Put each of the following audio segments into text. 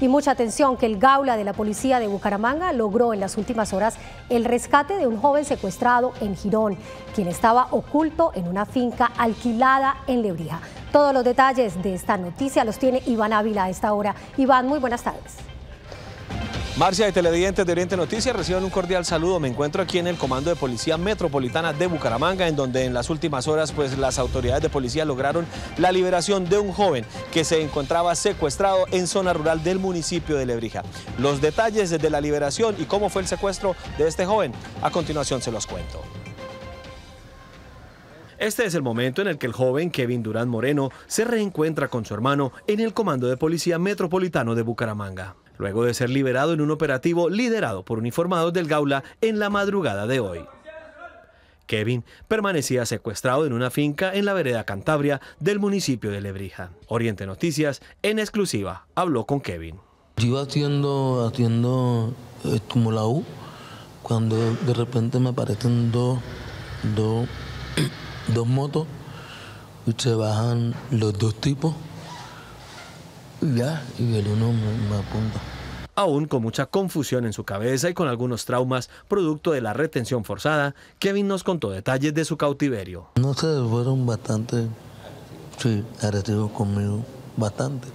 Y mucha atención que el Gaula de la Policía de Bucaramanga logró en las últimas horas el rescate de un joven secuestrado en Girón, quien estaba oculto en una finca alquilada en Lebrija. Todos los detalles de esta noticia los tiene Iván Ávila a esta hora. Iván, muy buenas tardes. Marcia y Televidentes de Oriente Noticias, reciben un cordial saludo. Me encuentro aquí en el Comando de Policía Metropolitana de Bucaramanga, en donde en las últimas horas pues, las autoridades de policía lograron la liberación de un joven que se encontraba secuestrado en zona rural del municipio de Lebrija. Los detalles de la liberación y cómo fue el secuestro de este joven, a continuación se los cuento. Este es el momento en el que el joven Kevin Durán Moreno se reencuentra con su hermano en el Comando de Policía Metropolitano de Bucaramanga luego de ser liberado en un operativo liderado por uniformados del Gaula en la madrugada de hoy. Kevin permanecía secuestrado en una finca en la vereda Cantabria del municipio de Lebrija. Oriente Noticias, en exclusiva, habló con Kevin. Yo iba haciendo, haciendo eh, como la U, cuando de repente me aparecen dos, dos, dos motos y se bajan los dos tipos ya, y el uno me, apunta aún con mucha confusión en su cabeza y con algunos traumas producto de la retención forzada, Kevin nos contó detalles de su cautiverio. No se fueron bastante sí, agresivos conmigo, bastante.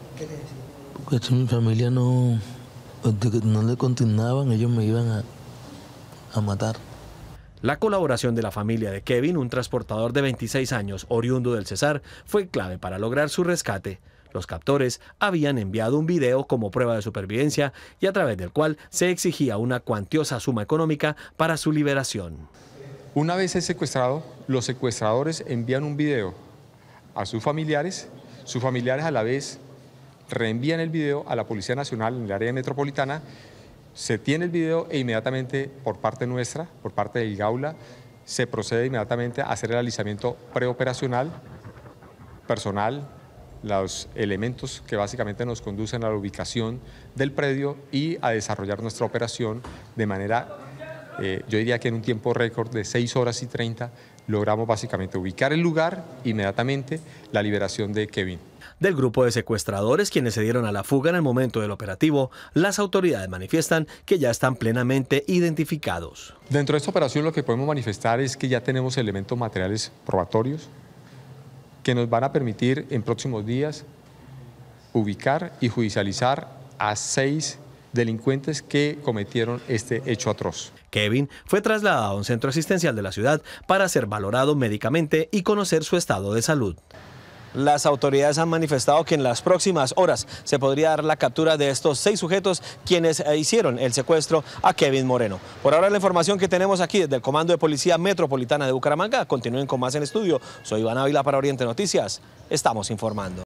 Porque si mi familia no, no le continuaban, ellos me iban a, a matar. La colaboración de la familia de Kevin, un transportador de 26 años oriundo del Cesar, fue clave para lograr su rescate. Los captores habían enviado un video como prueba de supervivencia y a través del cual se exigía una cuantiosa suma económica para su liberación. Una vez es secuestrado, los secuestradores envían un video a sus familiares, sus familiares a la vez reenvían el video a la Policía Nacional en el área metropolitana, se tiene el video e inmediatamente por parte nuestra, por parte del Gaula, se procede inmediatamente a hacer el alisamiento preoperacional, personal, los elementos que básicamente nos conducen a la ubicación del predio y a desarrollar nuestra operación de manera, eh, yo diría que en un tiempo récord de 6 horas y 30, logramos básicamente ubicar el lugar, inmediatamente la liberación de Kevin. Del grupo de secuestradores quienes se dieron a la fuga en el momento del operativo, las autoridades manifiestan que ya están plenamente identificados. Dentro de esta operación lo que podemos manifestar es que ya tenemos elementos materiales probatorios, que nos van a permitir en próximos días ubicar y judicializar a seis delincuentes que cometieron este hecho atroz. Kevin fue trasladado a un centro asistencial de la ciudad para ser valorado médicamente y conocer su estado de salud. Las autoridades han manifestado que en las próximas horas se podría dar la captura de estos seis sujetos quienes eh, hicieron el secuestro a Kevin Moreno. Por ahora la información que tenemos aquí desde el Comando de Policía Metropolitana de Bucaramanga. Continúen con más en estudio. Soy Iván Ávila para Oriente Noticias. Estamos informando.